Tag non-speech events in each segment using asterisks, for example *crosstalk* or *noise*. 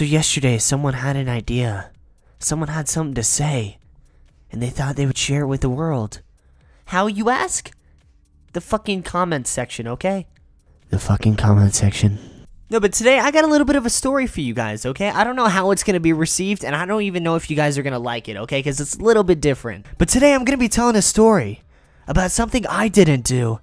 So, yesterday, someone had an idea. Someone had something to say. And they thought they would share it with the world. How, you ask? The fucking comment section, okay? The fucking comment section. No, but today I got a little bit of a story for you guys, okay? I don't know how it's going to be received, and I don't even know if you guys are going to like it, okay? Because it's a little bit different. But today I'm going to be telling a story about something I didn't do,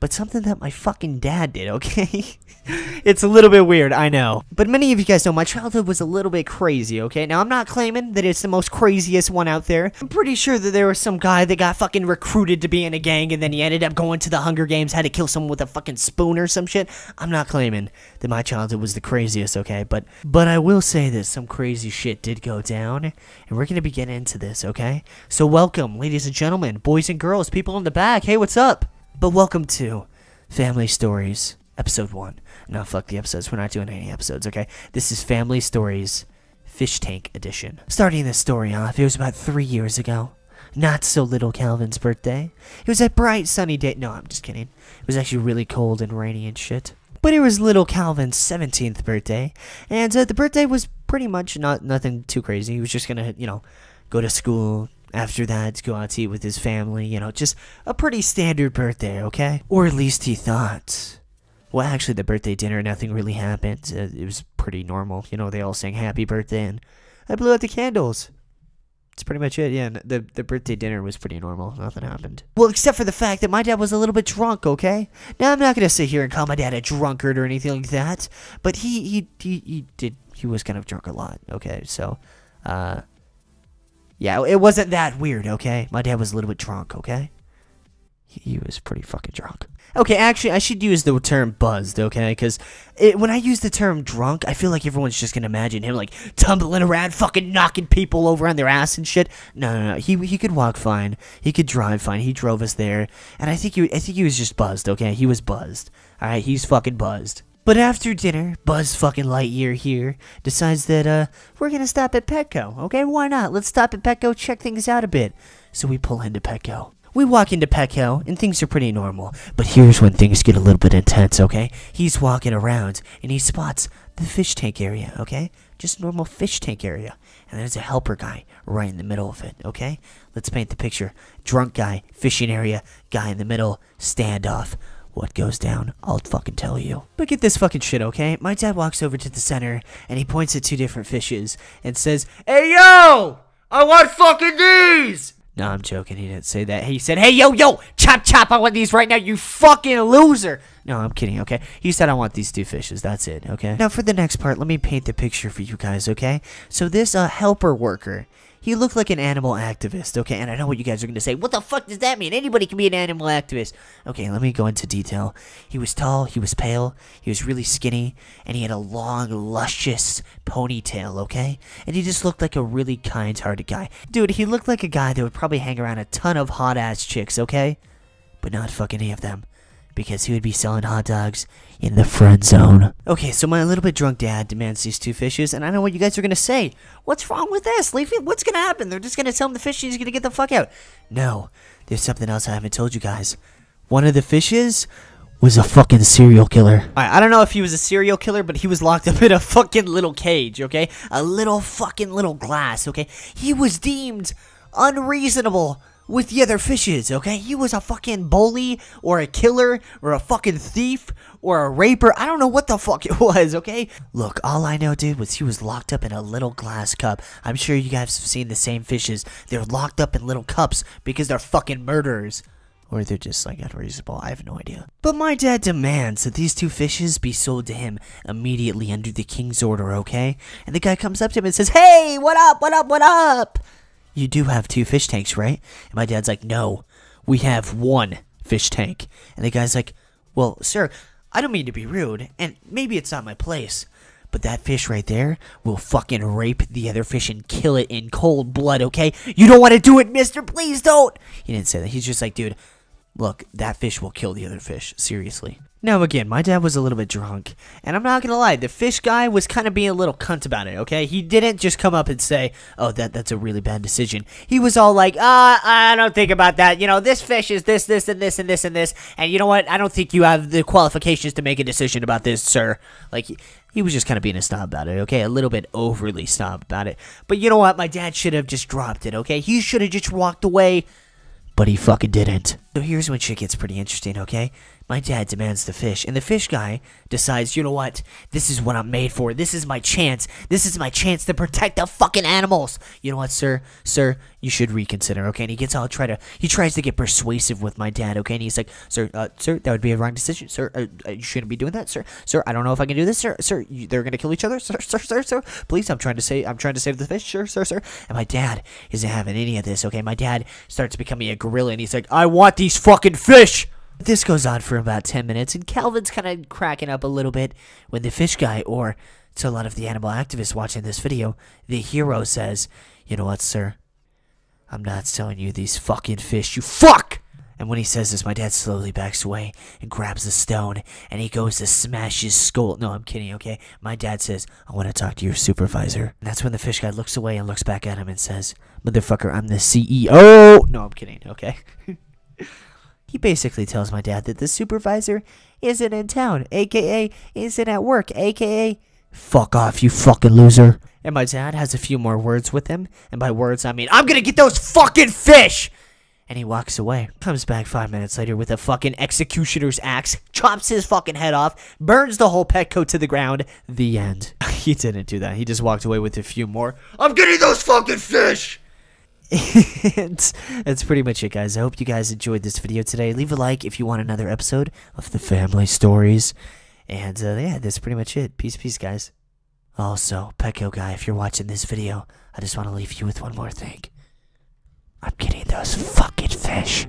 but something that my fucking dad did, okay? *laughs* it's a little bit weird, I know. But many of you guys know my childhood was a little bit crazy, okay? Now, I'm not claiming that it's the most craziest one out there. I'm pretty sure that there was some guy that got fucking recruited to be in a gang and then he ended up going to the Hunger Games, had to kill someone with a fucking spoon or some shit. I'm not claiming that my childhood was the craziest, okay? But but I will say that some crazy shit did go down, and we're gonna be getting into this, okay? So welcome, ladies and gentlemen, boys and girls, people in the back. Hey, what's up? But welcome to Family Stories, Episode 1. No, fuck the episodes. We're not doing any episodes, okay? This is Family Stories, Fish Tank Edition. Starting this story off, it was about three years ago. Not so little Calvin's birthday. It was a bright, sunny day. No, I'm just kidding. It was actually really cold and rainy and shit. But it was little Calvin's 17th birthday, and uh, the birthday was pretty much not nothing too crazy. He was just gonna, you know, go to school, after that, go out to eat with his family, you know, just a pretty standard birthday, okay? Or at least he thought. Well, actually, the birthday dinner, nothing really happened. Uh, it was pretty normal. You know, they all sang happy birthday, and I blew out the candles. That's pretty much it. Yeah, the, the birthday dinner was pretty normal. Nothing happened. Well, except for the fact that my dad was a little bit drunk, okay? Now, I'm not going to sit here and call my dad a drunkard or anything like that, but he, he, he, he did, he was kind of drunk a lot, okay? So, uh, yeah, it wasn't that weird, okay? My dad was a little bit drunk, okay? He was pretty fucking drunk. Okay, actually, I should use the term buzzed, okay? Because when I use the term drunk, I feel like everyone's just going to imagine him, like, tumbling around, fucking knocking people over on their ass and shit. No, no, no. He, he could walk fine. He could drive fine. He drove us there. And I think he, I think he was just buzzed, okay? He was buzzed. All right, he's fucking buzzed. But after dinner, Buzz fucking Lightyear here decides that uh, we're gonna stop at Petco. Okay, why not? Let's stop at Petco, check things out a bit. So we pull into Petco. We walk into Petco, and things are pretty normal. But here's when things get a little bit intense, okay? He's walking around, and he spots the fish tank area, okay? Just normal fish tank area. And there's a helper guy right in the middle of it, okay? Let's paint the picture. Drunk guy, fishing area, guy in the middle, standoff. What goes down, I'll fucking tell you. But get this fucking shit, okay? My dad walks over to the center and he points at two different fishes and says, Hey yo! I want fucking these! No, I'm joking. He didn't say that. He said, Hey yo yo! Chop chop! I want these right now, you fucking loser! No, I'm kidding, okay? He said I want these two fishes. That's it, okay? Now, for the next part, let me paint the picture for you guys, okay? So this uh, helper worker, he looked like an animal activist, okay? And I know what you guys are going to say. What the fuck does that mean? Anybody can be an animal activist. Okay, let me go into detail. He was tall, he was pale, he was really skinny, and he had a long, luscious ponytail, okay? And he just looked like a really kind-hearted guy. Dude, he looked like a guy that would probably hang around a ton of hot-ass chicks, okay? But not fuck any of them because he would be selling hot dogs in the friend zone. Okay, so my little bit drunk dad demands these two fishes, and I know what you guys are gonna say. What's wrong with this? Leave me. What's gonna happen? They're just gonna tell him the fish and he's gonna get the fuck out. No, there's something else I haven't told you guys. One of the fishes was a fucking serial killer. I don't know if he was a serial killer, but he was locked up *laughs* in a fucking little cage, okay? A little fucking little glass, okay? He was deemed unreasonable with the other fishes, okay? He was a fucking bully or a killer or a fucking thief or a raper. I don't know what the fuck it *laughs* was, okay? Look, all I know, dude, was he was locked up in a little glass cup. I'm sure you guys have seen the same fishes. They're locked up in little cups because they're fucking murderers. Or they're just like unreasonable, I have no idea. But my dad demands that these two fishes be sold to him immediately under the king's order, okay? And the guy comes up to him and says, Hey, what up, what up, what up? you do have two fish tanks, right? And my dad's like, no, we have one fish tank. And the guy's like, well, sir, I don't mean to be rude, and maybe it's not my place, but that fish right there will fucking rape the other fish and kill it in cold blood, okay? You don't want to do it, mister, please don't! He didn't say that. He's just like, dude, look, that fish will kill the other fish, seriously. Now, again, my dad was a little bit drunk, and I'm not gonna lie, the fish guy was kind of being a little cunt about it. Okay, he didn't just come up and say, "Oh, that that's a really bad decision." He was all like, "Ah, uh, I don't think about that. You know, this fish is this, this, and this, and this, and this, and you know what? I don't think you have the qualifications to make a decision about this, sir." Like. He was just kind of being a snob about it, okay? A little bit overly snob about it. But you know what? My dad should have just dropped it, okay? He should have just walked away, but he fucking didn't. So here's when shit gets pretty interesting, okay? My dad demands the fish, and the fish guy decides, you know what? This is what I'm made for. This is my chance. This is my chance to protect the fucking animals. You know what, sir? Sir, you should reconsider, okay? And he gets all try to he tries to get persuasive with my dad, okay? And he's like, sir, uh, sir, that would be a wrong decision, sir. Uh, uh you shouldn't be doing that, sir. Sir, I don't know if I can do this, sir. Sir, you, they're gonna kill each other, sir, sir, sir, sir. Please, I'm trying to say, I'm trying to save the fish, sir, sir, sir. And my dad isn't having any of this, okay? My dad starts becoming a gorilla, and he's like, I want these these fucking fish. This goes on for about 10 minutes, and Calvin's kind of cracking up a little bit when the fish guy, or to a lot of the animal activists watching this video, the hero says, You know what, sir? I'm not selling you these fucking fish, you fuck! And when he says this, my dad slowly backs away and grabs a stone and he goes to smash his skull. No, I'm kidding, okay? My dad says, I want to talk to your supervisor. And that's when the fish guy looks away and looks back at him and says, Motherfucker, I'm the CEO! No, I'm kidding, okay? *laughs* He basically tells my dad that the supervisor isn't in town, aka isn't at work, aka fuck off, you fucking loser. And my dad has a few more words with him, and by words I mean, I'm gonna get those fucking fish! And he walks away, comes back five minutes later with a fucking executioner's axe, chops his fucking head off, burns the whole Petco to the ground, the end. *laughs* he didn't do that, he just walked away with a few more, I'm getting those fucking fish! and that's pretty much it, guys. I hope you guys enjoyed this video today. Leave a like if you want another episode of the Family Stories. And uh, yeah, that's pretty much it. Peace, peace, guys. Also, Pecco guy, if you're watching this video, I just want to leave you with one more thing. I'm getting those fucking fish.